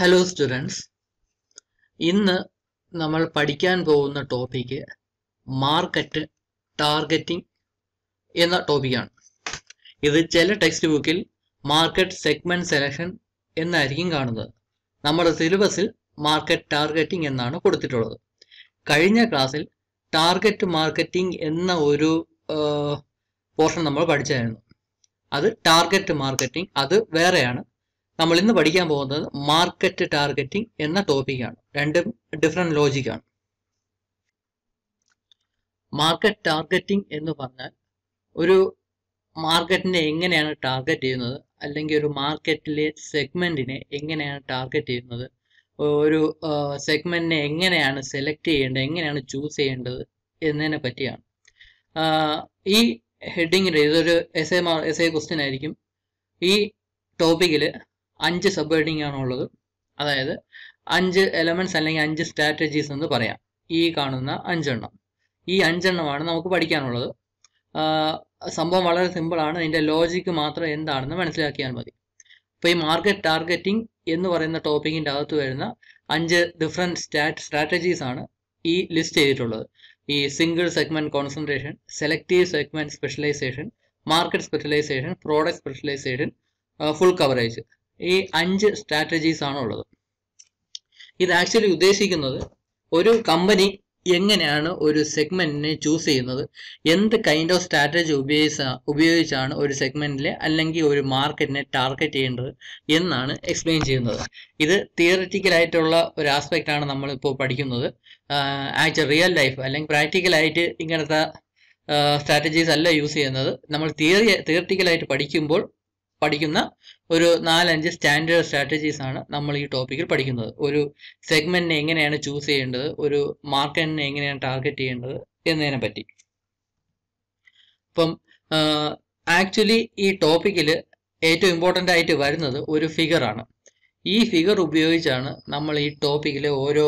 hello students ഇന്ന് നമ്മൾ പഠിക്കാൻ പോകുന്ന ടോപ്പിക്ക് മാർക്കറ്റ് ടാർഗറ്റിംഗ് എന്ന ടോപ്പിക്കാണ് ഇത് ചില ടെക്സ്റ്റ് ബുക്കിൽ മാർക്കറ്റ് സെഗ്മെന്റ് സെലക്ഷൻ എന്നായിരിക്കും കാണുന്നത് നമ്മുടെ സിലബസിൽ മാർക്കറ്റ് ടാർഗറ്റിംഗ് എന്നാണ് കൊടുത്തിട്ടുള്ളത് കഴിഞ്ഞ ക്ലാസ്സിൽ ടാർഗറ്റ് മാർക്കറ്റിംഗ് എന്ന ഒരു പോർഷൻ നമ്മൾ പഠിച്ചായിരുന്നു അത് ടാർഗറ്റ് മാർക്കറ്റിംഗ് അത് വേറെയാണ് നമ്മൾ ഇന്ന് പഠിക്കാൻ പോകുന്നത് മാർക്കറ്റ് ടാർഗറ്റിംഗ് എന്ന ടോപ്പിക്കാണ് രണ്ടും ഡിഫറെൻറ്റ് ലോജിക്കാണ് മാർക്കറ്റ് ടാർഗറ്റിംഗ് എന്ന് പറഞ്ഞാൽ ഒരു മാർക്കറ്റിനെ എങ്ങനെയാണ് ടാർഗറ്റ് ചെയ്യുന്നത് അല്ലെങ്കിൽ ഒരു മാർക്കറ്റിലെ സെഗ്മെന്റിനെ എങ്ങനെയാണ് ടാർഗറ്റ് ചെയ്യുന്നത് ഒരു സെഗ്മെന്റിനെ എങ്ങനെയാണ് സെലക്ട് ചെയ്യേണ്ടത് എങ്ങനെയാണ് ചൂസ് ചെയ്യേണ്ടത് എന്നതിനെ പറ്റിയാണ് ഈ ഹെഡിങ്ങിൻ്റെ ഇതൊരു S A S A question ആയിരിക്കും ഈ ടോപ്പിക്കിൽ അഞ്ച് സബ് ഹെഡിങ് ആണുള്ളത് അതായത് അഞ്ച് എലമെന്റ്സ് അല്ലെങ്കിൽ അഞ്ച് സ്ട്രാറ്റജീസ് എന്ന് പറയാം ഈ കാണുന്ന അഞ്ചെണ്ണം ഈ അഞ്ചെണ്ണമാണ് നമുക്ക് പഠിക്കാനുള്ളത് സംഭവം വളരെ സിമ്പിളാണ് ഇതിൻ്റെ ലോജിക്ക് മാത്രം എന്താണെന്ന് മനസ്സിലാക്കിയാൽ മതി അപ്പോൾ ഈ മാർക്കറ്റ് ടാർഗറ്റിംഗ് എന്ന് പറയുന്ന ടോപ്പിക്കിൻ്റെ അകത്ത് വരുന്ന അഞ്ച് ഡിഫറെൻറ്റ് സ്റ്റാറ്റ് സ്ട്രാറ്റജീസ് ആണ് ഈ ലിസ്റ്റ് ചെയ്തിട്ടുള്ളത് ഈ single segment concentration selective segment specialisation market specialisation product specialisation full coverage ഈ അഞ്ച് സ്ട്രാറ്റജീസ് ആണ് ഉള്ളത് ഇത് ആക്ച്വലി ഉദ്ദേശിക്കുന്നത് ഒരു കമ്പനി എങ്ങനെയാണ് ഒരു സെഗ്മെന്റിനെ ചൂസ് ചെയ്യുന്നത് എന്ത് കൈൻഡ് ഓഫ് സ്ട്രാറ്റജി ഉപയോഗിച്ച ഉപയോഗിച്ചാണ് ഒരു സെഗ്മെന്റിലെ അല്ലെങ്കിൽ ഒരു മാർക്കറ്റിനെ ടാർഗറ്റ് ചെയ്യേണ്ടത് എന്നാണ് എക്സ്പ്ലെയിൻ ചെയ്യുന്നത് ഇത് തിയററ്റിക്കൽ ആയിട്ടുള്ള ഒരു ആസ്പെക്റ്റ് ആണ് നമ്മളിപ്പോൾ പഠിക്കുന്നത് ആക്ച്വൽ റിയൽ ലൈഫ് അല്ലെങ്കിൽ പ്രാക്ടിക്കലായിട്ട് ഇങ്ങനത്തെ സ്ട്രാറ്റജീസ് അല്ല യൂസ് ചെയ്യുന്നത് നമ്മൾ തിയറി ആയിട്ട് പഠിക്കുമ്പോൾ പഠിക്കുന്ന ഒരു നാലഞ്ച് സ്റ്റാൻഡേർഡ് സ്ട്രാറ്റജീസ് ആണ് നമ്മൾ ഈ ടോപ്പിക്കിൽ പഠിക്കുന്നത് ഒരു സെഗ്മെന്റിനെ എങ്ങനെയാണ് ചൂസ് ചെയ്യേണ്ടത് ഒരു മാർക്കറ്റിനെ എങ്ങനെയാണ് ടാർഗറ്റ് ചെയ്യേണ്ടത് എന്നതിനെ പറ്റി അപ്പം ആക്ച്വലി ഈ ടോപ്പിക്കിൽ ഏറ്റവും ഇമ്പോർട്ടൻ്റ് ആയിട്ട് വരുന്നത് ഒരു ഫിഗർ ആണ് ഈ ഫിഗർ ഉപയോഗിച്ചാണ് നമ്മൾ ഈ ടോപ്പിക്കിലെ ഓരോ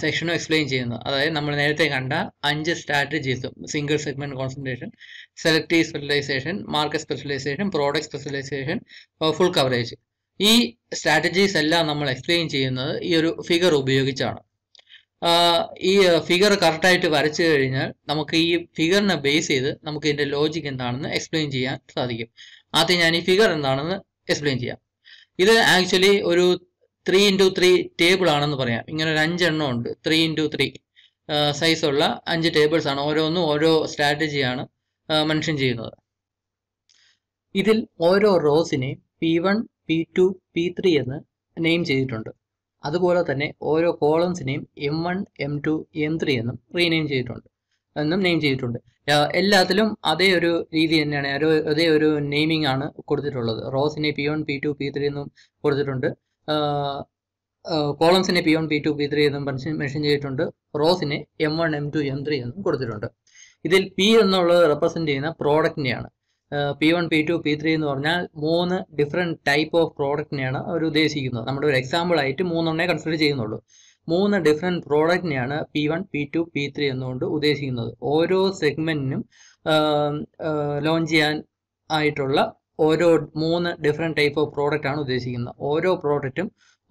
സെക്ഷനും എക്സ്പ്ലെയിൻ ചെയ്യുന്നു അതായത് നമ്മൾ നേരത്തെ കണ്ട അഞ്ച് സ്ട്രാറ്റജീസും single segment concentration selective specialisation market specialisation product specialisation full coverage ഈ സ്ട്രാറ്റജീസ് എല്ലാം നമ്മൾ എക്സ്പ്ലെയിൻ ചെയ്യുന്നത് ഈ ഒരു ഫിഗർ ഉപയോഗിച്ചാണ് ഈ ഫിഗർ കറക്റ്റായിട്ട് വരച്ചു കഴിഞ്ഞാൽ നമുക്ക് ഈ ഫിഗറിനെ ബേസ് ചെയ്ത് നമുക്ക് ഇതിന്റെ ലോജിക് എന്താണെന്ന് എക്സ്പ്ലെയിൻ ചെയ്യാൻ സാധിക്കും ആദ്യം ഞാൻ ഈ ഫിഗർ എന്താണെന്ന് എക്സ്പ്ലെയിൻ ചെയ്യാം ഇത് ആക്ച്വലി ഒരു ത്രീ ഇൻറ്റു ത്രീ ടേബിൾ ആണെന്ന് പറയാം ഇങ്ങനെ ഒരു അഞ്ചെണ്ണം ഉണ്ട് ത്രീ ഇൻറ്റു ത്രീ സൈസുള്ള അഞ്ച് ടേബിൾസ് ആണ് ഓരോന്നും ഓരോ സ്ട്രാറ്റജിയാണ് മെൻഷൻ ചെയ്യുന്നത് ഇതിൽ ഓരോ റോസിനെയും P one P two P three എന്ന് നെയിം ചെയ്തിട്ടുണ്ട് അതുപോലെ തന്നെ ഓരോ കോളംസിനെയും M one M two M three എന്നും റീനെയിം ചെയ്തിട്ടുണ്ട് എന്നും നെയിം ചെയ്തിട്ടുണ്ട് എല്ലാത്തിലും അതേ ഒരു രീതി തന്നെയാണ് അതേ ഒരു നെയിമിംഗ് ആണ് കൊടുത്തിട്ടുള്ളത് റോസിനെ P one P two P three എന്നും കൊടുത്തിട്ടുണ്ട് കോളംസിനെ P one P two P three എന്നും മെൻഷൻ ചെയ്തിട്ടുണ്ട് റോസിനെ M one M two M three എന്നും കൊടുത്തിട്ടുണ്ട് ഇതിൽ പി എന്നുള്ളത് റെപ്രസെന്റ് ചെയ്യുന്ന പ്രോഡക്റ്റിനെയാണ് P one P two P three എന്ന് പറഞ്ഞാൽ മൂന്ന് ഡിഫറെൻറ്റ് ടൈപ്പ് ഓഫ് പ്രോഡക്റ്റിനെയാണ് അവർ ഉദ്ദേശിക്കുന്നത് നമ്മുടെ ഒരു എക്സാമ്പിൾ ആയിട്ട് മൂന്നെണ്ണേ കൺസിഡർ ചെയ്യുന്നുള്ളൂ മൂന്ന് ഡിഫറെൻറ്റ് പ്രോഡക്റ്റിനെയാണ് P one P two P three എന്നുകൊണ്ട് ഉദ്ദേശിക്കുന്നത് ഓരോ സെഗ്മെന്റിനും ലോഞ്ച് ചെയ്യാൻ ആയിട്ടുള്ള ഓരോ മൂന്ന് ഡിഫറെൻറ്റ് ടൈപ്പ് ഓഫ് പ്രോഡക്റ്റ് ആണ് ഉദ്ദേശിക്കുന്നത് ഓരോ പ്രോഡക്റ്റും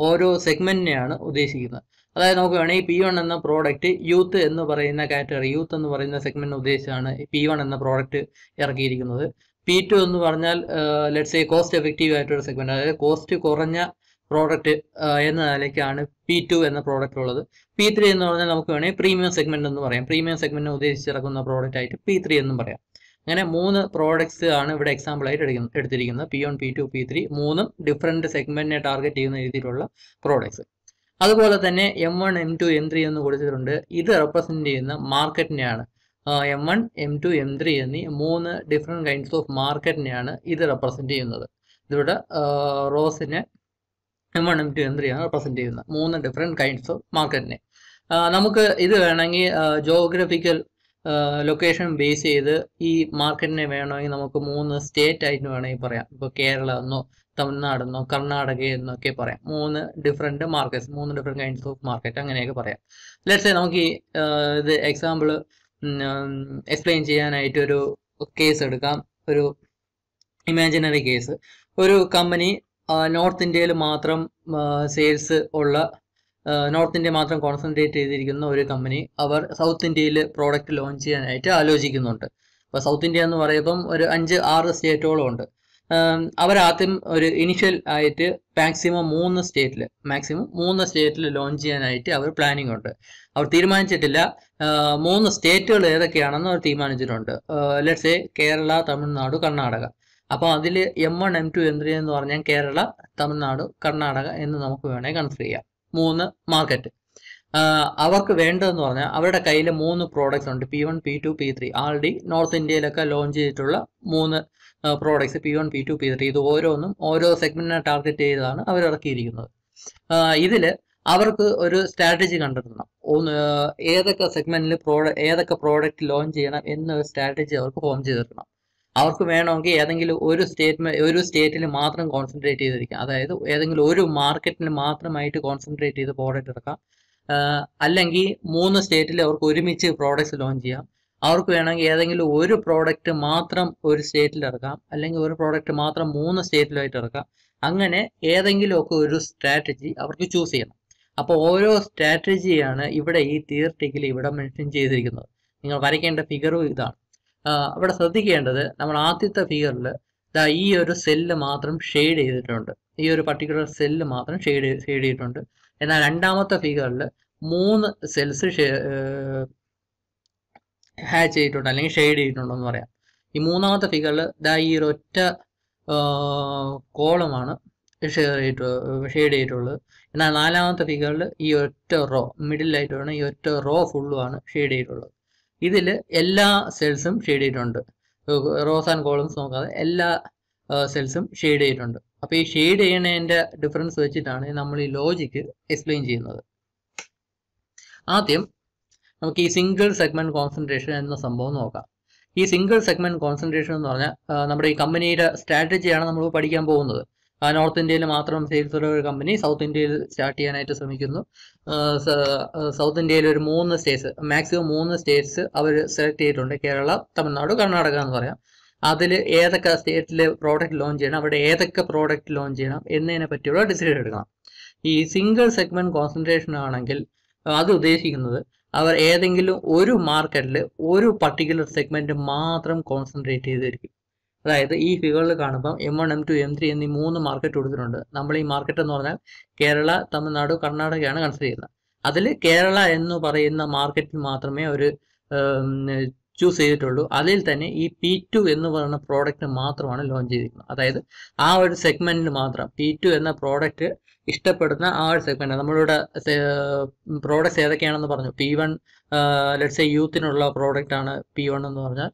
ഓരോ സെഗ്മെന്റിനെയാണ് ഉദ്ദേശിക്കുന്നത് അതായത് നമുക്ക് വേണമെങ്കിൽ പി വൺ എന്ന പ്രോഡക്റ്റ് യൂത്ത് എന്ന് പറയുന്ന കാറ്റഗറി യൂത്ത് എന്ന് പറയുന്ന സെഗ്മെന്റ് ഉദ്ദേശിച്ചാണ് പി വൺ എന്ന പ്രോഡക്റ്റ് ഇറക്കിയിരിക്കുന്നത് പി ടു എന്ന് പറഞ്ഞാൽ ലെറ്റ്സ് എ കോസ്റ്റ് എഫക്റ്റീവ് ആയിട്ടൊരു സെഗ്മെന്റ് അതായത് കോസ്റ്റ് കുറഞ്ഞ പ്രോഡക്റ്റ് എന്ന നിലയ്ക്കാണ് പി ടു എന്ന പ്രോഡക്റ്റ് ഉള്ളത് പി ത്രീ എന്ന് പറഞ്ഞാൽ നമുക്ക് വേണമെങ്കിൽ പ്രീമിയം സെഗ്മെന്റ് എന്ന് പറയാം പ്രീമിയം സെഗ്മെൻറ്റ് ഉദ്ദേശിച്ചിറക്കുന്ന പ്രോഡക്റ്റ് ആയിട്ട് പി ത്രീ എന്നും പറയാം അങ്ങനെ മൂന്ന് പ്രോഡക്ട്സ് ആണ് ഇവിടെ എക്സാമ്പിൾ ആയിട്ട് എടുക്കുന്നത് എടുത്തിരിക്കുന്നത് P one P two P three മൂന്നും ഡിഫറെൻറ്റ് സെഗ്മെൻറ്റിനെ ടാർഗറ്റ് ചെയ്യുന്ന രീതിയിലുള്ള പ്രോഡക്ട്സ് അതുപോലെ തന്നെ M one M two M three എന്ന് കൊടുത്തിട്ടുണ്ട് ഇത് റെപ്രസെന്റ് ചെയ്യുന്ന മാർക്കറ്റിനെയാണ് M one M two M three എന്നീ മൂന്ന് ഡിഫറെൻറ്റ് കൈൻഡ്സ് ഓഫ് മാർക്കറ്റിനെയാണ് ഇത് റെപ്രസെന്റ് ചെയ്യുന്നത് ഇതിവിടെ റോസിനെ M one M two M three ആണ് റെപ്രസെന്റ് ചെയ്യുന്നത് മൂന്ന് ഡിഫറെൻറ്റ് കൈൻഡ്സ് ഓഫ് മാർക്കറ്റിനെ നമുക്ക് ഇത് വേണമെങ്കിൽ ജോഗ്രഫിക്കൽ ലൊക്കേഷൻ ബേസ് ചെയ്ത് ഈ മാർക്കറ്റിനെ വേണമെങ്കിൽ നമുക്ക് മൂന്ന് സ്റ്റേറ്റ് ആയിട്ട് വേണമെങ്കിൽ പറയാം ഇപ്പോൾ കേരള എന്നോ തമിഴ്നാട് എന്നോ കർണാടക എന്നൊക്കെ പറയാം മൂന്ന് ഡിഫറെൻറ്റ് മാർക്കറ്റ്സ് മൂന്ന് ഡിഫറെൻറ്റ് കൈൻഡ്സ് ഓഫ് മാർക്കറ്റ് അങ്ങനെയൊക്കെ പറയാം ലെറ്റ്സ് നമുക്ക് ഈ ഇത് എക്സാമ്പിൾ എക്സ്പ്ലെയിൻ ചെയ്യാനായിട്ട് ഒരു കേസ് എടുക്കാം ഒരു ഇമാജിനറി കേസ് ഒരു കമ്പനി നോർത്ത് ഇന്ത്യയിൽ മാത്രം സെയിൽസ് ഉള്ള നോർത്ത് ഇന്ത്യ മാത്രം കോൺസെൻട്രേറ്റ് ചെയ്തിരിക്കുന്ന ഒരു കമ്പനി അവർ സൗത്ത് ഇന്ത്യയിൽ പ്രോഡക്റ്റ് ലോഞ്ച് ചെയ്യാനായിട്ട് ആലോചിക്കുന്നുണ്ട് അപ്പോൾ സൗത്ത് ഇന്ത്യ എന്ന് പറയുമ്പം ഒരു അഞ്ച് ആറ് സ്റ്റേറ്റോളം ഉണ്ട് അവരാദ്യം ഒരു ഇനിഷ്യൽ ആയിട്ട് മാക്സിമം മൂന്ന് സ്റ്റേറ്റിൽ മാക്സിമം മൂന്ന് സ്റ്റേറ്റിൽ ലോഞ്ച് ചെയ്യാനായിട്ട് അവർ പ്ലാനിങ് ഉണ്ട് അവർ തീരുമാനിച്ചിട്ടില്ല മൂന്ന് സ്റ്റേറ്റുകൾ ഏതൊക്കെയാണെന്ന് അവർ തീരുമാനിച്ചിട്ടുണ്ട് ലെറ്റ്സ് എ കേരള തമിഴ്നാട് കർണാടക അപ്പോൾ അതിൽ M one M two M three എന്ന് പറഞ്ഞാൽ കേരള തമിഴ്നാട് കർണാടക എന്ന് നമുക്ക് വേണമെങ്കിൽ കൺസിഡർ ചെയ്യാം മൂന്ന് മാർക്കറ്റ് അവർക്ക് വേണ്ടതെന്ന് പറഞ്ഞാൽ അവരുടെ കയ്യിൽ മൂന്ന് പ്രോഡക്റ്റ്സ് ഉണ്ട് P one P two P three already north ഇന്ത്യയിലൊക്കെ ലോഞ്ച് ചെയ്തിട്ടുള്ള മൂന്ന് products P one P two P three ഇത് ഓരോന്നും ഓരോ സെഗ്മെന്റിനെ ടാർഗറ്റ് ചെയ്താണ് അവർ ഇറക്കിയിരിക്കുന്നത് ഇതിൽ അവർക്ക് ഒരു സ്ട്രാറ്റജി കണ്ടെത്തണം ഒന്ന് ഏതൊക്കെ സെഗ്മെന്റിൽ പ്രോഡക്റ്റ് ഏതൊക്കെ പ്രോഡക്റ്റ് ലോഞ്ച് ചെയ്യണം എന്നൊരു സ്ട്രാറ്റജി അവർക്ക് ഫോം ചെയ്തെടുക്കണം അവർക്ക് വേണമെങ്കിൽ ഏതെങ്കിലും ഒരു സ്റ്റേറ്റ്മെന്റ് ഒരു സ്റ്റേറ്റിൽ മാത്രം കോൺസെൻട്രേറ്റ് ചെയ്തിരിക്കാം അതായത് ഏതെങ്കിലും ഒരു മാർക്കറ്റിൽ മാത്രമായിട്ട് കോൺസെൻട്രേറ്റ് ചെയ്ത് പ്രോഡക്റ്റ് ഇറക്കാം അല്ലെങ്കിൽ മൂന്ന് സ്റ്റേറ്റിൽ അവർക്ക് ഒരുമിച്ച് പ്രോഡക്റ്റ്സ് ലോഞ്ച് ചെയ്യാം അവർക്ക് വേണമെങ്കിൽ ഏതെങ്കിലും ഒരു പ്രോഡക്റ്റ് മാത്രം ഒരു സ്റ്റേറ്റിൽ ഇറക്കാം അല്ലെങ്കിൽ ഒരു പ്രോഡക്റ്റ് മാത്രം മൂന്ന് സ്റ്റേറ്റിലായിട്ട് ഇറക്കാം അങ്ങനെ ഏതെങ്കിലുമൊക്കെ ഒരു സ്ട്രാറ്റജി അവർക്ക് ചൂസ് ചെയ്യണം അപ്പോൾ ഓരോ സ്ട്രാറ്റജിയാണ് ഇവിടെ ഈ തിയർട്ടിക്കൽ ഇവിടെ മെൻഷൻ ചെയ്തിരിക്കുന്നത് നിങ്ങൾ വരയ്ക്കേണ്ട ഫിഗറും ഇതാണ് അവിടെ ശ്രദ്ധിക്കേണ്ടത് നമ്മൾ ആദ്യത്തെ ഫിഗറിൽ ദാ ഈ ഒരു സെല്ല് മാത്രം ഷെയ്ഡ് ചെയ്തിട്ടുണ്ട് ഈ ഒരു പർട്ടിക്കുലർ സെല്ല് മാത്രം ഷെയ്ഡ് ഷെയ്ഡ് ചെയ്തിട്ടുണ്ട് എന്നാൽ രണ്ടാമത്തെ ഫിഗറിൽ മൂന്ന് സെൽസ് ഹാച്ച് ചെയ്തിട്ടുണ്ട് അല്ലെങ്കിൽ ഷെയ്ഡ് ചെയ്തിട്ടുണ്ടെന്ന് പറയാം ഈ മൂന്നാമത്തെ ഫിഗറിൽ ദാ ഈ ഒരു ഒറ്റ കോളമാണ് ഷെയ്ഡ് ചെയ്തിട്ടുള്ളത് എന്നാൽ നാലാമത്തെ ഫിഗറിൽ ഈ ഒറ്റ റോ മിഡിലായിട്ടാണ് ഈ ഒറ്റ റോ ഫുള്ളുമാണ് ഷെയ്ഡ് ചെയ്തിട്ടുള്ളത് ഇതിൽ എല്ലാ സെൽസും ഷെയ്ഡ് ചെയ്തിട്ടുണ്ട് റോസ് ആൻഡ് കോളംസ് നോക്കാതെ എല്ലാ സെൽസും ഷെയ്ഡ് ചെയ്തിട്ടുണ്ട് അപ്പോൾ ഈ ഷെയ്ഡ് ചെയ്യുന്നതിൻ്റെ ഡിഫറൻസ് വെച്ചിട്ടാണ് നമ്മൾ ഈ ലോജിക്ക് എക്സ്പ്ലെയിൻ ചെയ്യുന്നത് ആദ്യം നമുക്ക് ഈ സിംഗിൾ സെഗ്മെന്റ് കോൺസെൻട്രേഷൻ എന്ന സംഭവം നോക്കാം ഈ സിംഗിൾ സെഗ്മെന്റ് കോൺസെൻട്രേഷൻ എന്ന് പറഞ്ഞാൽ നമ്മുടെ ഈ കമ്പനിയുടെ സ്ട്രാറ്റജിയാണ് നമ്മൾ പഠിക്കാൻ പോകുന്നത് നോർത്ത് ഇന്ത്യയിൽ മാത്രം സെയിൽസ് ഉള്ള ഒരു കമ്പനി സൗത്ത് ഇന്ത്യയിൽ സ്റ്റാർട്ട് ചെയ്യാനായിട്ട് ശ്രമിക്കുന്നു സൗത്ത് ഇന്ത്യയിൽ ഒരു മൂന്ന് സ്റ്റേറ്റ്സ് മാക്സിമം മൂന്ന് സ്റ്റേറ്റ്സ് അവർ സെലക്ട് ചെയ്തിട്ടുണ്ട് കേരള തമിഴ്നാട് കർണാടക എന്ന് പറയാം അതിൽ ഏതൊക്കെ സ്റ്റേറ്റിൽ പ്രോഡക്റ്റ് ലോഞ്ച് ചെയ്യണം അവിടെ ഏതൊക്കെ പ്രോഡക്റ്റ് ലോഞ്ച് ചെയ്യണം എന്നതിനെ പറ്റിയുള്ള ഡിസിഷൻ എടുക്കണം ഈ സിംഗിൾ സെഗ്മെന്റ് കോൺസെൻട്രേഷൻ ആണെങ്കിൽ അത് ഉദ്ദേശിക്കുന്നത് അവർ ഏതെങ്കിലും ഒരു മാർക്കറ്റിൽ ഒരു പർട്ടിക്കുലർ സെഗ്മെന്റ് മാത്രം കോൺസെൻട്രേറ്റ് ചെയ്തിരിക്കും അതായത് ഈ ഫിഗറിൽ കാണുമ്പോൾ M one M two M three എന്നീ മൂന്ന് മാർക്കറ്റ് കൊടുത്തിട്ടുണ്ട് നമ്മൾ ഈ മാർക്കറ്റ് എന്ന് പറഞ്ഞാൽ കേരള തമിഴ്നാട് കർണാടകയാണ് കൺസിഡർ ചെയ്യുന്നത് അതിൽ കേരള എന്ന് പറയുന്ന മാർക്കറ്റിൽ മാത്രമേ ഒരു ചൂസ് ചെയ്തിട്ടുള്ളൂ അതിൽ തന്നെ ഈ പി ടു എന്ന് പറയുന്ന പ്രോഡക്റ്റ് മാത്രമാണ് ലോഞ്ച് ചെയ്തിരിക്കുന്നത് അതായത് ആ ഒരു സെഗ്മെന്റിൽ മാത്രം പി ടു എന്ന പ്രോഡക്റ്റ് ഇഷ്ടപ്പെടുന്ന ആ ഒരു സെഗ്മെന്റ് നമ്മളിവിടെ പ്രോഡക്റ്റ്സ് ഏതൊക്കെയാണെന്ന് പറഞ്ഞു പി വൺ ലെറ്റ്സ് എ യൂത്തിനുള്ള പ്രോഡക്റ്റ് ആണ് പി വൺ എന്ന് പറഞ്ഞാൽ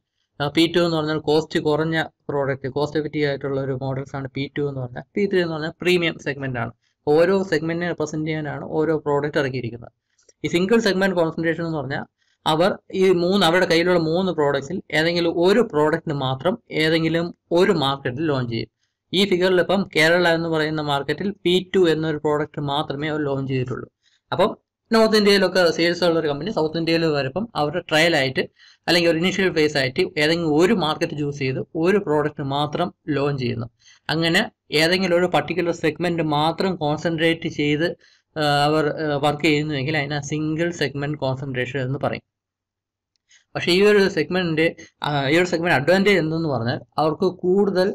പി ടു എന്ന് പറഞ്ഞാൽ കോസ്റ്റ് കുറഞ്ഞ പ്രോഡക്റ്റ് കോസ്റ്റ് എഫക്റ്റീവ് ആയിട്ടുള്ള ഒരു മോഡൽസ് ആണ് പി ടു എന്ന് പറഞ്ഞാൽ പി ത്രീ എന്ന് പറഞ്ഞാൽ പ്രീമിയം സെഗ്മെന്റ് ആണ് ഓരോ സെഗ്മെന്റിനെ റെപ്രസെന്റ് ചെയ്യാനാണ് ഓരോ പ്രോഡക്റ്റ് ഇറക്കിയിരിക്കുന്നത് ഈ സിംഗിൾ സെഗ്മെന്റ് കോൺസെൻട്രേഷൻ എന്ന് പറഞ്ഞാൽ അവർ ഈ മൂന്ന് അവരുടെ കയ്യിലുള്ള മൂന്ന് പ്രോഡക്റ്റ്സിൽ ഏതെങ്കിലും ഒരു പ്രോഡക്റ്റിന് മാത്രം ഏതെങ്കിലും ഒരു മാർക്കറ്റിൽ ലോഞ്ച് ചെയ്യും ഈ ഫിഗറിൽ ഇപ്പം കേരള എന്ന് പറയുന്ന മാർക്കറ്റിൽ പി ടു എന്നൊരു പ്രോഡക്റ്റ് മാത്രമേ അവർ ലോഞ്ച് ചെയ്തിട്ടുള്ളൂ അപ്പം നോർത്ത് ഇന്ത്യയിലൊക്കെ സെയിൽസ് ഉള്ള ഒരു കമ്പനി സൗത്ത് ഇന്ത്യയിൽ വരുമ്പം അവരുടെ ട്രയൽ ആയിട്ട് അല്ലെങ്കിൽ ഒരു ഇനിഷ്യൽ ഫേസ് ആയിട്ട് ഏതെങ്കിലും ഒരു മാർക്കറ്റ് ചൂസ് ചെയ്ത് ഒരു പ്രോഡക്റ്റ് മാത്രം ലോഞ്ച് ചെയ്യുന്നു അങ്ങനെ ഏതെങ്കിലും ഒരു പർട്ടിക്കുലർ സെഗ്മെന്റ് മാത്രം കോൺസെൻട്രേറ്റ് ചെയ്ത് അവർ വർക്ക് ചെയ്യുന്നുവെങ്കിൽ അതിനെ സിംഗിൾ സെഗ്മെന്റ് കോൺസെൻട്രേഷൻ എന്ന് പറയും പക്ഷേ ഈ ഒരു സെഗ്മെന്റിന്റെ ഈ ഒരു സെഗ്മെന്റ് അഡ്വാൻറ്റേജ് എന്തെന്ന് പറഞ്ഞാൽ അവർക്ക് കൂടുതൽ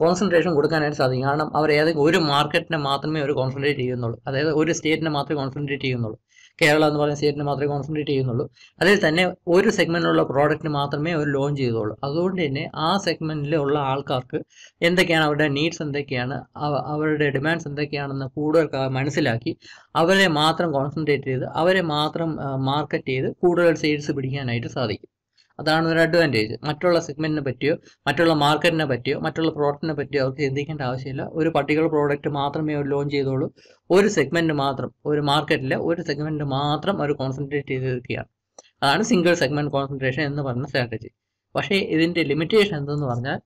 കോൺസെൻട്രേഷൻ കൊടുക്കാനായിട്ട് സാധിക്കും കാരണം അവർ ഏതെങ്കിലും ഒരു മാർക്കറ്റിനെ മാത്രമേ അവർ കോൺസെൻട്രേറ്റ് ചെയ്യുന്നുള്ളൂ അതായത് ഒരു സ്റ്റേറ്റിനെ മാത്രമേ കോൺസെൻട്രേറ്റ് ചെയ്യുന്നുള്ളൂ കേരള എന്ന് പറയുന്ന സ്റ്റേറ്റിന് മാത്രമേ കോൺസെൻട്രേറ്റ് ചെയ്യുന്നുള്ളൂ അതിൽ തന്നെ ഒരു സെഗ്മെന്റിലുള്ള പ്രോഡക്റ്റിന് മാത്രമേ അവർ ലോഞ്ച് ചെയ്തുള്ളൂ അതുകൊണ്ട് തന്നെ ആ സെഗ്മെന്റിലുള്ള ആൾക്കാർക്ക് എന്തൊക്കെയാണ് അവരുടെ നീഡ്സ് എന്തൊക്കെയാണ് അവരുടെ ഡിമാൻഡ്സ് എന്തൊക്കെയാണെന്ന് കൂടുതൽ മനസ്സിലാക്കി അവരെ മാത്രം കോൺസെൻട്രേറ്റ് ചെയ്ത് അവരെ മാത്രം മാർക്കറ്റ് ചെയ്ത് കൂടുതൽ സെയിൽസ് പിടിക്കാനായിട്ട് സാധിക്കും അതാണ് ഒരു അഡ്വാൻറ്റേജ് മറ്റുള്ള സെഗ്മെൻറ്റിനെ പറ്റിയോ മറ്റുള്ള മാർക്കറ്റിനെ പറ്റിയോ മറ്റുള്ള പ്രോഡക്റ്റിനെ പറ്റിയോ അവർക്ക് ചിന്തിക്കേണ്ട ആവശ്യമില്ല ഒരു പർട്ടിക്കുലർ പ്രോഡക്റ്റ് മാത്രമേ അവർ ലോഞ്ച് ചെയ്തോളൂ ഒരു സെഗ്മെൻറ്റ് മാത്രം ഒരു മാർക്കറ്റിലെ ഒരു സെഗ്മെൻറ്റ് മാത്രം അവർ കോൺസെൻട്രേറ്റ് ചെയ്തിരിക്കുകയാണ് അതാണ് സിംഗിൾ സെഗ്മെൻറ്റ് കോൺസെൻട്രേഷൻ എന്ന് പറയുന്ന സ്ട്രാറ്റജി പക്ഷേ ഇതിൻ്റെ ലിമിറ്റേഷൻ എന്തെന്ന് പറഞ്ഞാൽ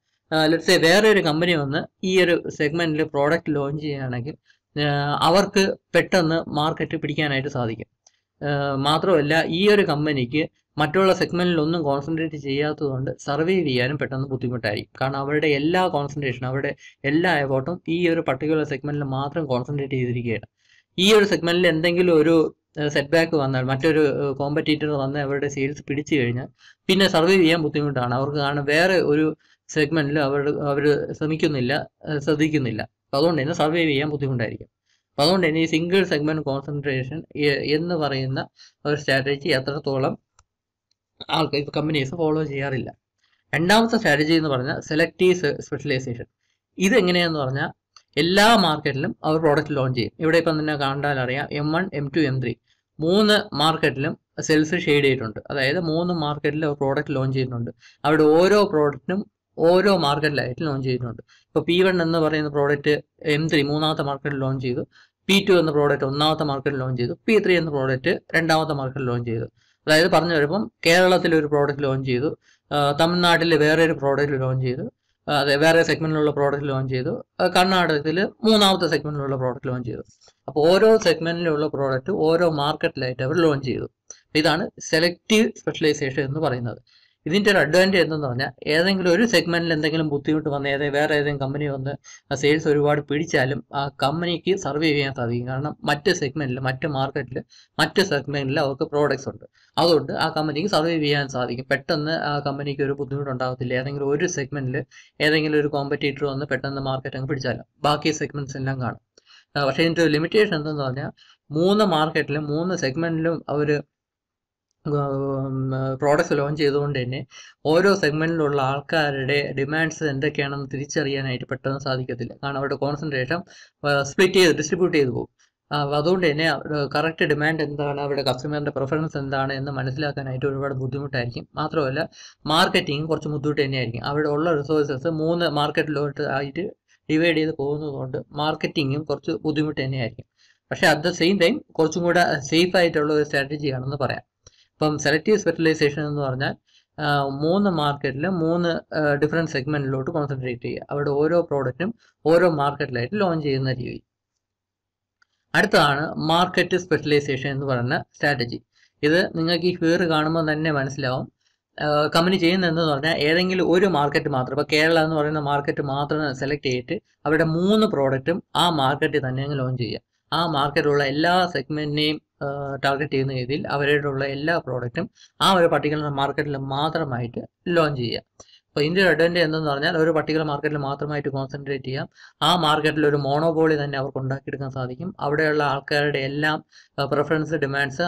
ലെറ്റ്സ് വേറെ ഒരു കമ്പനി വന്ന് ഈ ഒരു സെഗ്മെന്റിൽ പ്രോഡക്റ്റ് ലോഞ്ച് ചെയ്യുകയാണെങ്കിൽ അവർക്ക് പെട്ടെന്ന് മാർക്കറ്റ് പിടിക്കാനായിട്ട് സാധിക്കും മാത്രമല്ല ഈ ഒരു കമ്പനിക്ക് മറ്റുള്ള സെഗ്മെന്റിൽ ഒന്നും കോൺസെൻട്രേറ്റ് ചെയ്യാത്തതുകൊണ്ട് സർവൈവ് ചെയ്യാനും പെട്ടെന്ന് ബുദ്ധിമുട്ടായിരിക്കും കാരണം അവരുടെ എല്ലാ കോൺസെൻട്രേഷൻ അവരുടെ എല്ലാ എഫോർട്ടും ഈ ഒരു പർട്ടിക്കുലർ സെഗ്മെന്റിൽ മാത്രം കോൺസെൻട്രേറ്റ് ചെയ്തിരിക്കുകയാണ് ഈ ഒരു സെഗ്മെന്റിൽ എന്തെങ്കിലും ഒരു സെറ്റ് ബാക്ക് വന്നാൽ മറ്റൊരു കോമ്പറ്റീറ്റർ വന്ന് അവരുടെ സെയിൽസ് പിടിച്ചു കഴിഞ്ഞാൽ പിന്നെ സർവൈവ് ചെയ്യാൻ ബുദ്ധിമുട്ടാണ് അവർക്ക് കാരണം വേറെ ഒരു സെഗ്മെന്റിൽ അവർ അവർ ശ്രമിക്കുന്നില്ല ശ്രദ്ധിക്കുന്നില്ല അതുകൊണ്ട് തന്നെ സർവൈവ് ചെയ്യാൻ ബുദ്ധിമുട്ടായിരിക്കും അതുകൊണ്ട് തന്നെ ഈ സിംഗിൾ സെഗ്മെന്റ് കോൺസെൻട്രേഷൻ എന്ന് പറയുന്ന ഒരു സ്ട്രാറ്റജി എത്രത്തോളം ആൾക്ക് കമ്പനീസ് ഫോളോ ചെയ്യാറില്ല രണ്ടാമത്തെ സ്ട്രാറ്റജി എന്ന് പറഞ്ഞാൽ സെലക്റ്റീവ് സ്പെഷ്യലൈസേഷൻ ഇത് എങ്ങനെയാന്ന് പറഞ്ഞാൽ എല്ലാ മാർക്കറ്റിലും അവർ പ്രോഡക്റ്റ് ലോഞ്ച് ചെയ്യും ഇവിടെ ഇപ്പം തന്നെ കണ്ടാൽ അറിയാം M one M two M three മൂന്ന് മാർക്കറ്റിലും സെൽസ് ഷെയ്ഡ് ചെയ്തിട്ടുണ്ട് അതായത് മൂന്ന് മാർക്കറ്റിൽ അവർ പ്രോഡക്റ്റ് ലോഞ്ച് ചെയ്തിട്ടുണ്ട് അവിടെ ഓരോ പ്രോഡക്റ്റിനും ഓരോ മാർക്കറ്റിലായിട്ട് ലോഞ്ച് ചെയ്തിട്ടുണ്ട് ഇപ്പോൾ പി വൺ എന്ന് പറയുന്ന പ്രോഡക്റ്റ് എം ത്രീ മൂന്നാമത്തെ മാർക്കറ്റിൽ ലോഞ്ച് ചെയ്തു പി ടു എന്ന പ്രോഡക്റ്റ് ഒന്നാമത്തെ മാർക്കറ്റിൽ ലോഞ്ച് ചെയ്തു പി ത്രീ എന്ന പ്രോഡക്റ്റ് രണ്ടാമത്തെ മാർക്കറ്റിൽ ലോഞ്ച് ചെയ്തു അതായത് പറഞ്ഞു വരുമ്പം കേരളത്തിൽ ഒരു പ്രോഡക്റ്റ് ലോഞ്ച് ചെയ്തു തമിഴ്നാട്ടിൽ വേറെ ഒരു പ്രോഡക്റ്റ് ലോഞ്ച് ചെയ്തു അതെ വേറെ സെഗ്മെന്റിലുള്ള പ്രോഡക്റ്റ് ലോഞ്ച് ചെയ്തു കർണാടകത്തിൽ മൂന്നാമത്തെ സെഗ്മെന്റിലുള്ള പ്രോഡക്റ്റ് ലോഞ്ച് ചെയ്തു അപ്പോൾ ഓരോ സെഗ്മെന്റിലുള്ള പ്രോഡക്റ്റ് ഓരോ മാർക്കറ്റിലായിട്ട് അവർ ലോഞ്ച് ചെയ്തു ഇതാണ് സെലക്റ്റീവ് സ്പെഷ്യലൈസേഷൻ എന്ന് പറയുന്നത് ഇതിൻ്റെ ഒരു അഡ്വാൻറ്റേജ് എന്തെന്ന് പറഞ്ഞാൽ ഏതെങ്കിലും ഒരു സെഗ്മെന്റിൽ എന്തെങ്കിലും ബുദ്ധിമുട്ട് വന്ന് ഏതെങ്കിലും വേറെ ഏതെങ്കിലും കമ്പനി വന്ന് ആ സെയിൽസ് ഒരുപാട് പിടിച്ചാലും ആ കമ്പനിക്ക് സർവേ ചെയ്യാൻ സാധിക്കും കാരണം മറ്റ് സെഗ്മെന്റിൽ മറ്റ് മാർക്കറ്റിൽ മറ്റ് സെഗ്മെന്റിൽ അവർക്ക് പ്രോഡക്റ്റ്സ് ഉണ്ട് അതുകൊണ്ട് ആ കമ്പനിക്ക് സർവേ ചെയ്യാൻ സാധിക്കും പെട്ടെന്ന് ആ കമ്പനിക്ക് ഒരു ബുദ്ധിമുട്ടുണ്ടാകത്തില്ല ഏതെങ്കിലും ഒരു സെഗ്മെന്റിൽ ഏതെങ്കിലും ഒരു കോമ്പറ്റീറ്റർ വന്ന് പെട്ടെന്ന് മാർക്കറ്റ് അങ്ങ് പിടിച്ചാലും ബാക്കി സെഗ്മെന്റ്സ് എല്ലാം കാണും പക്ഷേ ഇതിൻ്റെ ഒരു ലിമിറ്റേഷൻ എന്തെന്ന് പറഞ്ഞാൽ മൂന്ന് മാർക്കറ്റിലും മൂന്ന് സെഗ്മെന്റിലും അവർ പ്രോഡക്റ്റ്സ് ലോഞ്ച് ചെയ്തുകൊണ്ട് തന്നെ ഓരോ സെഗ്മെൻറ്റിലുള്ള ആൾക്കാരുടെ ഡിമാൻഡ്സ് എന്തൊക്കെയാണെന്ന് തിരിച്ചറിയാനായിട്ട് പെട്ടെന്ന് സാധിക്കത്തില്ല കാരണം അവരുടെ കോൺസെൻട്രേഷൻ സ്പ്ലിറ്റ് ചെയ്ത് ഡിസ്ട്രിബ്യൂട്ട് ചെയ്തു പോകും അതുകൊണ്ട് തന്നെ കറക്റ്റ് ഡിമാൻഡ് എന്താണ് അവരുടെ കസ്റ്റമറിൻ്റെ പ്രിഫറൻസ് എന്താണ് എന്ന് മനസ്സിലാക്കാനായിട്ട് ഒരുപാട് ബുദ്ധിമുട്ടായിരിക്കും മാത്രമല്ല മാർക്കറ്റിംഗ് കുറച്ച് ബുദ്ധിമുട്ട് തന്നെയായിരിക്കും അവിടെ ഉള്ള റിസോഴ്സസ് മൂന്ന് മാർക്കറ്റിലോട്ട് ആയിട്ട് ഡിവൈഡ് ചെയ്ത് പോകുന്നതുകൊണ്ട് മാർക്കറ്റിങ്ങും കുറച്ച് ബുദ്ധിമുട്ട് തന്നെയായിരിക്കും പക്ഷേ അറ്റ് ദ സെയിം ടൈം കുറച്ചും കൂടെ സേഫ് ആയിട്ടുള്ള ഒരു സ്ട്രാറ്റജിയാണെന്ന് പറയാം ഇപ്പം സെലക്റ്റീവ് സ്പെഷ്യലൈസേഷൻ എന്ന് പറഞ്ഞാൽ മൂന്ന് മാർക്കറ്റിൽ മൂന്ന് ഡിഫറെൻറ്റ് സെഗ്മെൻറ്റിലോട്ട് കോൺസെൻട്രേറ്റ് ചെയ്യുക അവിടെ ഓരോ പ്രോഡക്റ്റും ഓരോ മാർക്കറ്റിലായിട്ട് ലോഞ്ച് ചെയ്യുന്ന രീതി അടുത്തതാണ് മാർക്കറ്റ് സ്പെഷ്യലൈസേഷൻ എന്ന് പറയുന്ന സ്ട്രാറ്റജി ഇത് നിങ്ങൾക്ക് ഈ ഫിയർ കാണുമ്പോൾ തന്നെ മനസ്സിലാവും കമ്പനി ചെയ്യുന്നതെന്ന് പറഞ്ഞാൽ ഏതെങ്കിലും ഒരു മാർക്കറ്റ് മാത്രം ഇപ്പോൾ കേരള എന്ന് പറയുന്ന മാർക്കറ്റ് മാത്രം സെലക്ട് ചെയ്തിട്ട് അവിടെ മൂന്ന് പ്രോഡക്റ്റും ആ മാർക്കറ്റിൽ തന്നെ ലോഞ്ച് ചെയ്യുക ആ മാർക്കറ്റിലുള്ള എല്ലാ സെഗ്മെൻറ്റിനെയും ടാർഗറ്റ് ചെയ്യുന്ന രീതിയിൽ അവരുടെ എല്ലാ പ്രോഡക്റ്റും ആ ഒരു പർട്ടിക്കുലർ മാർക്കറ്റിൽ മാത്രമായിട്ട് ലോഞ്ച് ചെയ്യുക അപ്പോൾ ഇതിൻ്റെ ഒരു അഡ്വാൻറ്റേജ് എന്തെന്ന് പറഞ്ഞാൽ ഒരു പർട്ടിക്കുലർ മാർക്കറ്റിൽ മാത്രമായിട്ട് കോൺസെൻട്രേറ്റ് ചെയ്യാം ആ മാർക്കറ്റിൽ ഒരു മോണോപോളി തന്നെ അവർക്ക് ഉണ്ടാക്കിയെടുക്കാൻ സാധിക്കും അവിടെയുള്ള ആൾക്കാരുടെ എല്ലാം പ്രിഫറൻസ് ഡിമാൻഡ്സ്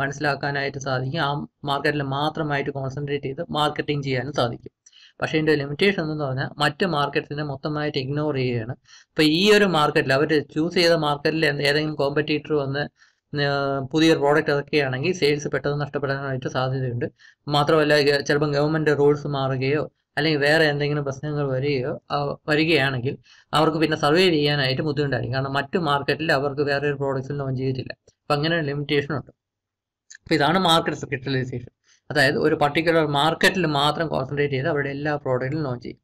മനസ്സിലാക്കാനായിട്ട് സാധിക്കും ആ മാർക്കറ്റിൽ മാത്രമായിട്ട് കോൺസെൻട്രേറ്റ് ചെയ്ത് മാർക്കറ്റിംഗ് ചെയ്യാനും സാധിക്കും പക്ഷേ ഇതിൻ്റെ ലിമിറ്റേഷൻ എന്ന് പറഞ്ഞാൽ മറ്റ് മാർക്കറ്റ്സിനെ മൊത്തമായിട്ട് ഇഗ്നോർ ചെയ്യുകയാണ് അപ്പോൾ ഈ ഒരു മാർക്കറ്റിൽ അവർ ചൂസ് ചെയ്ത മാർക്കറ്റിൽ ഏതെങ്കിലും കോമ്പറ്റീറ്റർ വന്ന് പുതിയൊരു പ്രോഡക്റ്റ് ഇറക്കുകയാണെങ്കിൽ സെയിൽസ് പെട്ടെന്ന് നഷ്ടപ്പെടാനായിട്ട് സാധ്യതയുണ്ട് മാത്രമല്ല ചിലപ്പം ഗവൺമെൻറ് റൂൾസ് മാറുകയോ അല്ലെങ്കിൽ വേറെ എന്തെങ്കിലും പ്രശ്നങ്ങൾ വരികയോ വരികയാണെങ്കിൽ അവർക്ക് പിന്നെ സർവേ ചെയ്യാനായിട്ട് ബുദ്ധിമുട്ടായിരിക്കും കാരണം മറ്റു മാർക്കറ്റിൽ അവർക്ക് വേറെ ഒരു പ്രോഡക്റ്റ്സ് ലോഞ്ച് ചെയ്തിട്ടില്ല അപ്പം അങ്ങനെ ഒരു ലിമിറ്റേഷൻ ഉണ്ട് അപ്പോൾ ഇതാണ് മാർക്കറ്റ് സ്പെഷ്യലൈസേഷൻ അതായത് ഒരു പർട്ടിക്കുലർ മാർക്കറ്റിൽ മാത്രം കോൺസെൻട്രേറ്റ് ചെയ്ത് അവരുടെ എല്ലാ പ്രോഡക്റ്റിലും ലോഞ്ച് ചെയ്യും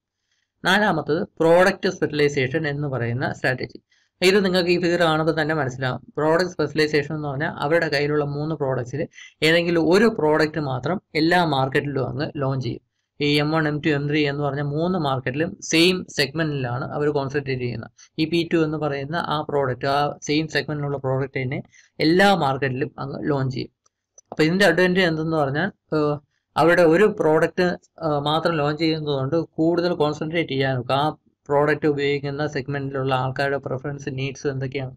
നാലാമത്തത് പ്രോഡക്റ്റ് സ്പെഷ്യലൈസേഷൻ എന്ന് പറയുന്ന സ്ട്രാറ്റജി ഇത് നിങ്ങൾക്ക് ഈ ഫിഗർ കാണുമ്പോൾ തന്നെ മനസ്സിലാവും പ്രോഡക്റ്റ് സ്പെഷ്യലൈസേഷൻ എന്ന് പറഞ്ഞാൽ അവരുടെ കയ്യിലുള്ള മൂന്ന് പ്രോഡക്റ്റ്സിൽ ഏതെങ്കിലും ഒരു പ്രോഡക്റ്റ് മാത്രം എല്ലാ മാർക്കറ്റിലും അങ്ങ് ലോഞ്ച് ചെയ്യും ഈ M one M two M three എന്ന് പറഞ്ഞ മൂന്ന് മാർക്കറ്റിലും സെയിം സെഗ്മെന്റിലാണ് അവർ കോൺസെൻട്രേറ്റ് ചെയ്യുന്നത് ഈ പി ടു എന്ന് പറയുന്ന ആ പ്രോഡക്റ്റ് ആ സെയിം സെഗ്മെന്റിലുള്ള പ്രോഡക്റ്റ് തന്നെ എല്ലാ മാർക്കറ്റിലും അങ്ങ് ലോഞ്ച് ചെയ്യും അപ്പോൾ ഇതിന്റെ അഡ്വാൻറ്റേജ് എന്തെന്ന് പറഞ്ഞാൽ അവരുടെ ഒരു പ്രോഡക്റ്റ് മാത്രം ലോഞ്ച് ചെയ്യുന്നതുകൊണ്ട് കൂടുതൽ കോൺസെൻട്രേറ്റ് ചെയ്യാൻ ആ പ്രോഡക്റ്റ് ഉപയോഗിക്കുന്ന സെഗ്മെൻറ്റിലുള്ള ആൾക്കാരുടെ പ്രിഫറൻസ് നീഡ്സ് എന്തൊക്കെയാണ്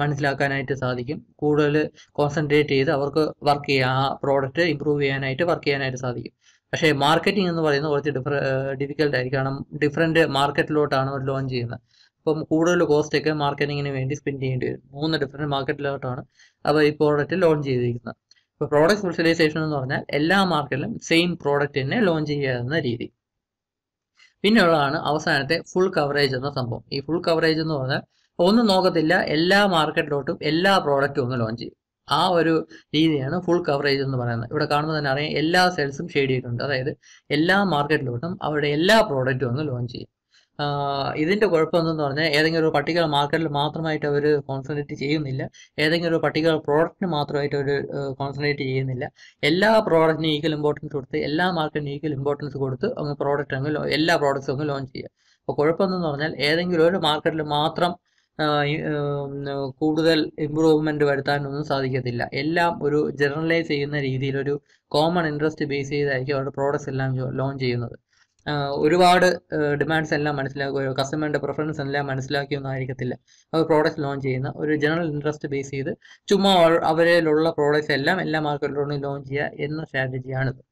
മനസ്സിലാക്കാനായിട്ട് സാധിക്കും കൂടുതൽ കോൺസെൻട്രേറ്റ് ചെയ്ത് അവർക്ക് വർക്ക് ചെയ്യാൻ ആ പ്രോഡക്റ്റ് ഇമ്പ്രൂവ് ചെയ്യാനായിട്ട് വർക്ക് ചെയ്യാനായിട്ട് സാധിക്കും പക്ഷേ മാർക്കറ്റിംഗ് എന്ന് പറയുന്നത് കുറച്ച് ഡിഫർ ഡിഫിക്കൽട്ട് ആയിരിക്കും കാരണം ഡിഫറെൻറ്റ് മാർക്കറ്റിലോട്ടാണ് അവർ ലോഞ്ച് ചെയ്യുന്നത് അപ്പം കൂടുതൽ കോസ്റ്റ് ഒക്കെ മാർക്കറ്റിങ്ങിന് വേണ്ടി സ്പെൻഡ് ചെയ്യേണ്ടി വരും മൂന്ന് ഡിഫറെൻറ്റ് മാർക്കറ്റിലോട്ടാണ് അവർ ഈ പ്രോഡക്റ്റ് ലോഞ്ച് ചെയ്തിരിക്കുന്നത് ഇപ്പോൾ പ്രോഡക്റ്റ് സ്പെഷ്യലൈസേഷൻ എന്ന് പറഞ്ഞാൽ എല്ലാ മാർക്കറ്റിലും സെയിം പ്രോഡക്റ്റ് തന്നെ ലോഞ്ച് ചെയ്യാവുന്ന രീതി പിന്നെയുള്ളതാണ് അവസാനത്തെ ഫുൾ കവറേജ് എന്ന സംഭവം ഈ ഫുൾ കവറേജ് എന്ന് പറഞ്ഞാൽ ഒന്നും നോക്കത്തില്ല എല്ലാ മാർക്കറ്റിലോട്ടും എല്ലാ പ്രോഡക്റ്റും ഒന്ന് ലോഞ്ച് ചെയ്യും ആ ഒരു രീതിയാണ് ഫുൾ കവറേജ് എന്ന് പറയുന്നത് ഇവിടെ കാണുമ്പോൾ തന്നെ അറിയാം എല്ലാ സെൽസും ഷെയ്ഡ് ചെയ്തിട്ടുണ്ട് അതായത് എല്ലാ മാർക്കറ്റിലോട്ടും അവരുടെ എല്ലാ പ്രോഡക്റ്റും ഒന്ന് ലോഞ്ച് ചെയ്യും ഇതിൻ്റെ കുഴപ്പമെന്ന് പറഞ്ഞാൽ ഏതെങ്കിലും ഒരു പർട്ടിക്കുലർ മാർക്കറ്റിൽ മാത്രമായിട്ട് അവർ കോൺസെൻട്രേറ്റ് ചെയ്യുന്നില്ല ഏതെങ്കിലും ഒരു പർട്ടിക്കുലർ പ്രോഡക്റ്റിന് മാത്രമായിട്ട് അവർ കോൺസെൻട്രേറ്റ് ചെയ്യുന്നില്ല എല്ലാ പ്രോഡക്റ്റിനും ഈക്വൽ ഇമ്പോർട്ടൻസ് കൊടുത്ത് എല്ലാ മാർക്കറ്റിനും ഈക്വൽ ഇമ്പോർട്ടൻസ് കൊടുത്ത് അങ്ങ് പ്രോഡക്റ്റ് അങ്ങ് എല്ലാ പ്രോഡക്റ്റ്സും അങ്ങ് ലോഞ്ച് ചെയ്യുക അപ്പോൾ കുഴപ്പമെന്ന് പറഞ്ഞാൽ ഏതെങ്കിലും ഒരു മാർക്കറ്റിൽ മാത്രം കൂടുതൽ ഇമ്പ്രൂവ്മെന്റ് വരുത്താനൊന്നും സാധിക്കത്തില്ല എല്ലാം ഒരു ജനറലൈസ് ചെയ്യുന്ന രീതിയിൽ ഒരു കോമൺ ഇൻട്രസ്റ്റ് ബേസ് ചെയ്തായിരിക്കും അവരുടെ പ്രോഡക്റ്റ്സ് എല്ലാം ലോഞ്ച് ചെയ്യുന്നത് ഒരുപാട് ഡിമാൻഡ്സ് എല്ലാം മനസ്സിലാക്കുകയോ കസ്റ്റമറിൻ്റെ പ്രിഫറൻസ് എല്ലാം മനസ്സിലാക്കിയൊന്നും ആയിരിക്കത്തില്ല അവർ പ്രോഡക്റ്റ് ലോഞ്ച് ചെയ്യുന്ന ഒരു ജനറൽ ഇൻട്രസ്റ്റ് ബേസ് ചെയ്ത് ചുമ്മാ അവരിലുള്ള പ്രോഡക്റ്റ്സ് എല്ലാം എല്ലാ മാർക്കറ്റിലൂടെയും ലോഞ്ച് ചെയ്യുക എന്ന സ്ട്രാറ്റജിയാണിത്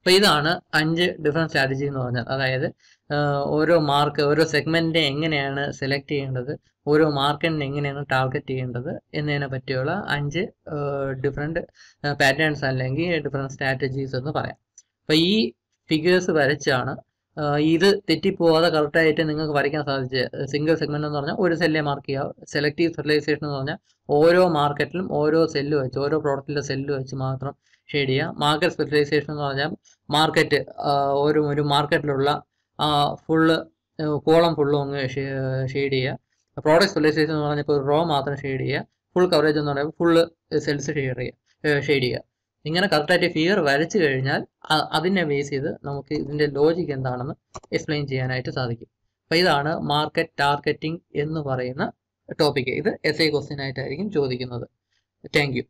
അപ്പോൾ ഇതാണ് അഞ്ച് ഡിഫറൻറ്റ് സ്ട്രാറ്റജി എന്ന് പറഞ്ഞത് അതായത് ഓരോ മാർക്ക് ഓരോ സെഗ്മെന്റിനെ എങ്ങനെയാണ് സെലക്ട് ചെയ്യേണ്ടത് ഓരോ മാർക്കറ്റിനെ എങ്ങനെയാണ് ടാർഗറ്റ് ചെയ്യേണ്ടത് എന്നതിനെ പറ്റിയുള്ള അഞ്ച് ഡിഫറെൻറ്റ് പാറ്റേൺസ് അല്ലെങ്കിൽ ഡിഫറെൻറ്റ് സ്ട്രാറ്റജീസ് എന്ന് പറയാം അപ്പോൾ ഈ ഫിഗേഴ്സ് വരച്ചാണ് ഇത് തെറ്റിപ്പോവാതെ കറക്റ്റായിട്ട് നിങ്ങൾക്ക് വരയ്ക്കാൻ സാധിച്ചത് സിംഗിൾ സെഗ്മെന്റ് എന്ന് പറഞ്ഞാൽ ഒരു സെല്ലേ മാർക്ക് ചെയ്യുക സെലക്റ്റീവ് ഫെർട്ടിലൈസേഷൻ എന്ന് പറഞ്ഞാൽ ഓരോ മാർക്കറ്റിലും ഓരോ സെല്ല് വെച്ച് ഓരോ പ്രോഡക്റ്റിലെ സെല്ല് വെച്ച് മാത്രം ഷെയ്ഡ് ചെയ്യുക മാർക്കറ്റ് സ്പെഷ്യലൈസേഷൻ എന്ന് പറഞ്ഞാൽ മാർക്കറ്റ് ഒരു ഒരു മാർക്കറ്റിലുള്ള ഫുള്ള് കോളം ഫുള്ളും അങ്ങ് ഷെയ്ഡ് ചെയ്യുക പ്രോഡക്റ്റ് സ്പെഷ്യലൈസേഷൻ എന്ന് പറഞ്ഞാൽ ഇപ്പോൾ റോ മാത്രം ഷെയ്ഡ് ചെയ്യുക ഫുൾ കവറേജ് എന്ന് പറയുമ്പോൾ ഫുള്ള് സെൽസ് ഷെയർ ചെയ്യുക ഷെയ്ഡ് ചെയ്യുക ഇങ്ങനെ കറക്റ്റായിട്ട് ഫിഗർ വരച്ചു കഴിഞ്ഞാൽ അതിനെ ബേസ് ചെയ്ത് നമുക്ക് ഇതിൻ്റെ ലോജിക് എന്താണെന്ന് എക്സ്പ്ലെയിൻ ചെയ്യാനായിട്ട് സാധിക്കും അപ്പം ഇതാണ് മാർക്കറ്റ് ടാർഗറ്റിംഗ് എന്ന് പറയുന്ന ടോപ്പിക്ക് ഇത് എസ് ഐ ക്വസ്റ്റ്യൻ ആയിട്ടായിരിക്കും ചോദിക്കുന്നത് താങ്ക്